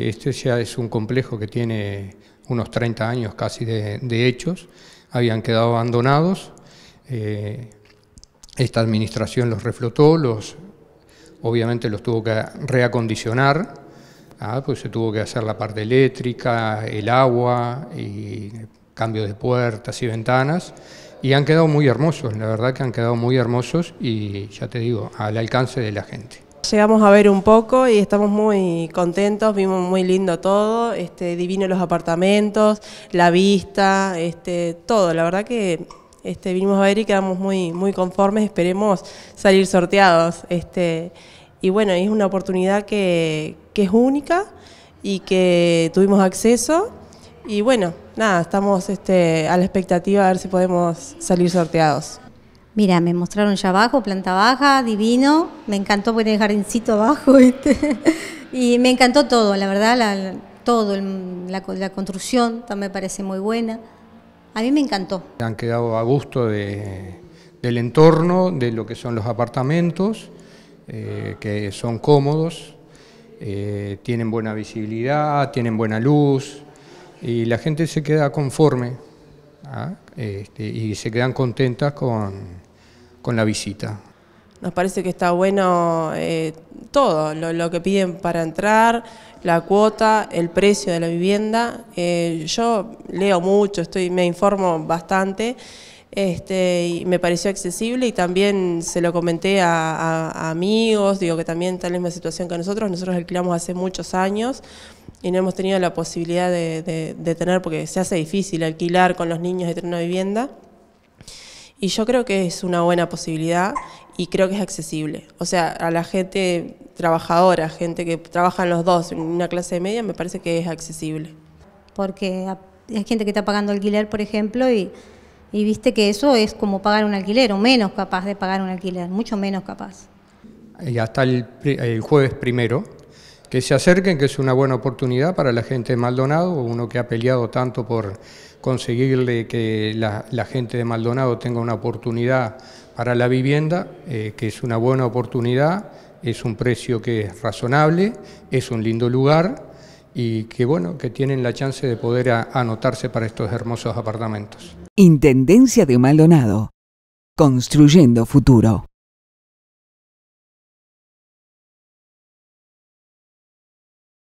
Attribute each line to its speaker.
Speaker 1: Este ya es un complejo que tiene unos 30 años casi de, hechos, habían quedado abandonados, eh, esta administración los reflotó, los, obviamente los tuvo que reacondicionar, ah, pues se tuvo que hacer la parte eléctrica, el agua, y cambio de puertas y ventanas, y han quedado muy hermosos, la verdad que han quedado muy hermosos y ya te digo, al alcance de la gente.
Speaker 2: Llegamos a ver un poco y estamos muy contentos, vimos muy lindo todo, este, divino los apartamentos, la vista, este, todo, la verdad que este, vinimos a ver y quedamos muy, muy conformes, esperemos salir sorteados. Este. y bueno, es una oportunidad que, es única y que tuvimos acceso y bueno, nada, estamos este, a la expectativa
Speaker 3: de ver si podemos salir sorteados. Mira, me mostraron ya abajo, planta baja, divino. Me encantó ver el jardincito abajo, Y me encantó todo, la verdad, todo. la, construcción también me parece muy buena. A mí me encantó.
Speaker 1: Han quedado a gusto del entorno, de lo que son los apartamentos, eh, que son cómodos, eh, tienen buena visibilidad, tienen buena luz, y la gente se queda conforme ¿ah? este, y se quedan contentas con con la visita?
Speaker 2: Nos parece que está bueno eh, todo, lo, que piden para entrar, la cuota, el precio de la vivienda. Eh, yo leo mucho, estoy, me informo bastante. Este, y me pareció accesible y también se lo comenté a, amigos, digo que también está la la situación que nosotros, nosotros alquilamos hace muchos años y no hemos tenido la posibilidad de, de tener, porque se hace difícil alquilar con los niños de tener una vivienda. Y yo creo que es una buena posibilidad y creo que es accesible. O sea, a la gente trabajadora, gente que trabaja en los dos, en una clase media, me parece que es accesible.
Speaker 3: Porque hay gente que está pagando alquiler, por ejemplo, y, viste que eso es como pagar un alquiler, o menos capaz de pagar un alquiler, mucho menos capaz.
Speaker 1: Y hasta el, el jueves primero que se acerquen, que es una buena oportunidad para la gente de Maldonado, uno que ha peleado tanto por conseguirle que la, gente de Maldonado tenga una oportunidad para la vivienda, eh, que es una buena oportunidad, es un precio que es razonable, es un lindo lugar y que bueno, que tienen la chance de poder anotarse para estos hermosos apartamentos. Intendencia de Maldonado, construyendo futuro.